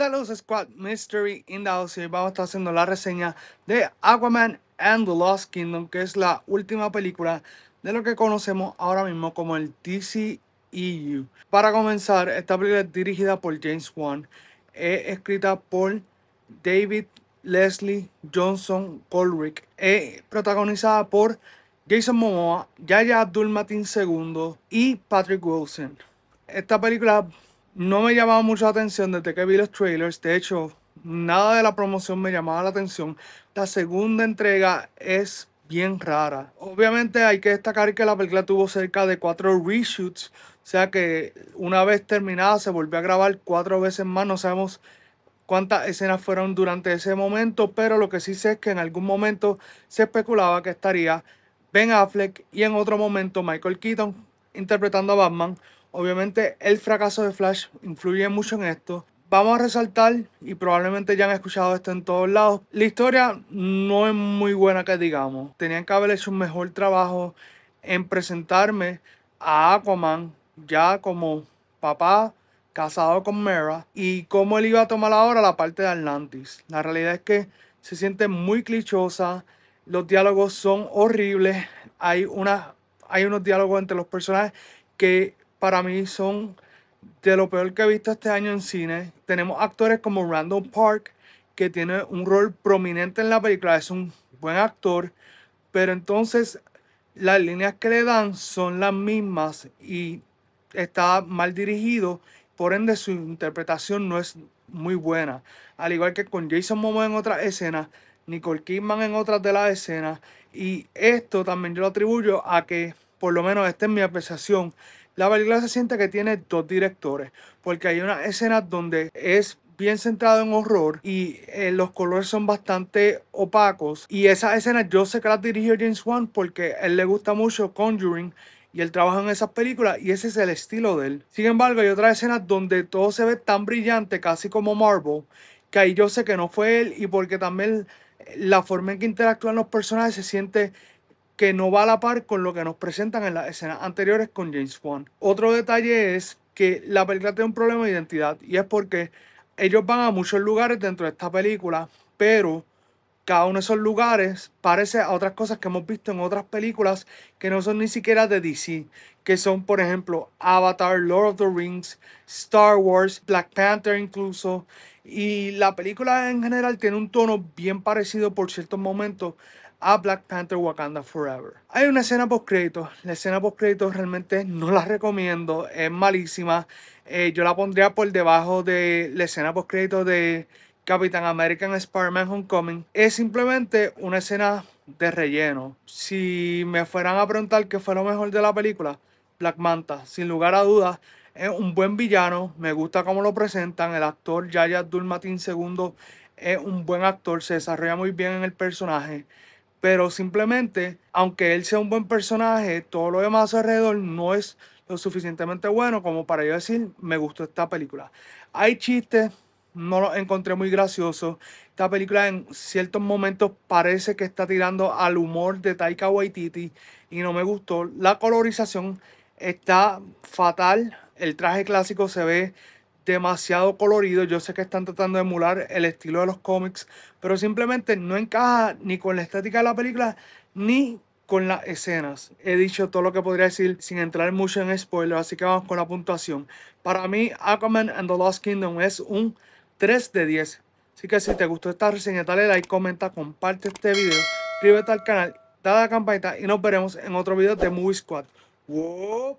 Saludos Squad Mystery in the house y vamos a estar haciendo la reseña de Aquaman and the Lost Kingdom, que es la última película de lo que conocemos ahora mismo como el DCEU. Para comenzar, esta película es dirigida por James Wan, es escrita por David Leslie Johnson Colrick, es protagonizada por Jason Momoa, Yaya Abdul-Mateen II y Patrick Wilson. Esta película no me llamaba mucho la atención desde que vi los trailers. De hecho, nada de la promoción me llamaba la atención. La segunda entrega es bien rara. Obviamente hay que destacar que la película tuvo cerca de cuatro reshoots, o sea que una vez terminada se volvió a grabar cuatro veces más. No sabemos cuántas escenas fueron durante ese momento, pero lo que sí sé es que en algún momento se especulaba que estaría Ben Affleck y en otro momento Michael Keaton interpretando a Batman Obviamente el fracaso de Flash influye mucho en esto. Vamos a resaltar, y probablemente ya han escuchado esto en todos lados, la historia no es muy buena que digamos. Tenían que haber hecho un mejor trabajo en presentarme a Aquaman ya como papá casado con Mera y cómo él iba a tomar ahora la parte de Atlantis. La realidad es que se siente muy clichosa, los diálogos son horribles, hay, una, hay unos diálogos entre los personajes que para mí son de lo peor que he visto este año en cine. Tenemos actores como Randall Park, que tiene un rol prominente en la película, es un buen actor, pero entonces las líneas que le dan son las mismas y está mal dirigido, por ende su interpretación no es muy buena. Al igual que con Jason Momoa en otras escenas, Nicole Kidman en otras de las escenas, y esto también yo lo atribuyo a que, por lo menos esta es mi apreciación, la película se siente que tiene dos directores, porque hay una escena donde es bien centrado en horror y eh, los colores son bastante opacos. Y esas escenas yo sé que las dirigió James Wan porque a él le gusta mucho Conjuring y él trabaja en esas películas y ese es el estilo de él. Sin embargo, hay otras escenas donde todo se ve tan brillante, casi como Marvel, que ahí yo sé que no fue él y porque también la forma en que interactúan los personajes se siente que no va a la par con lo que nos presentan en las escenas anteriores con James Wan. Otro detalle es que la película tiene un problema de identidad y es porque ellos van a muchos lugares dentro de esta película, pero cada uno de esos lugares parece a otras cosas que hemos visto en otras películas que no son ni siquiera de DC, que son por ejemplo Avatar, Lord of the Rings, Star Wars, Black Panther incluso. Y la película en general tiene un tono bien parecido por ciertos momentos a Black Panther Wakanda Forever. Hay una escena post créditos. La escena post créditos realmente no la recomiendo. Es malísima. Eh, yo la pondría por debajo de la escena post créditos de Capitán American Spider-Man Homecoming, es simplemente una escena de relleno. Si me fueran a preguntar qué fue lo mejor de la película, Black Manta, sin lugar a dudas, es un buen villano, me gusta cómo lo presentan, el actor Yaya Dulmatin II es un buen actor, se desarrolla muy bien en el personaje, pero simplemente, aunque él sea un buen personaje, todo lo demás alrededor no es lo suficientemente bueno como para yo decir, me gustó esta película. Hay chistes no lo encontré muy gracioso Esta película en ciertos momentos parece que está tirando al humor de Taika Waititi y no me gustó. La colorización está fatal. El traje clásico se ve demasiado colorido. Yo sé que están tratando de emular el estilo de los cómics, pero simplemente no encaja ni con la estética de la película ni con las escenas. He dicho todo lo que podría decir sin entrar mucho en spoilers, así que vamos con la puntuación. Para mí, Aquaman and the Lost Kingdom es un 3 de 10. Así que si te gustó esta reseña, dale like, comenta, comparte este video, suscríbete al canal, dale a la campanita y nos veremos en otro video de Movie Squad. ¡Wow!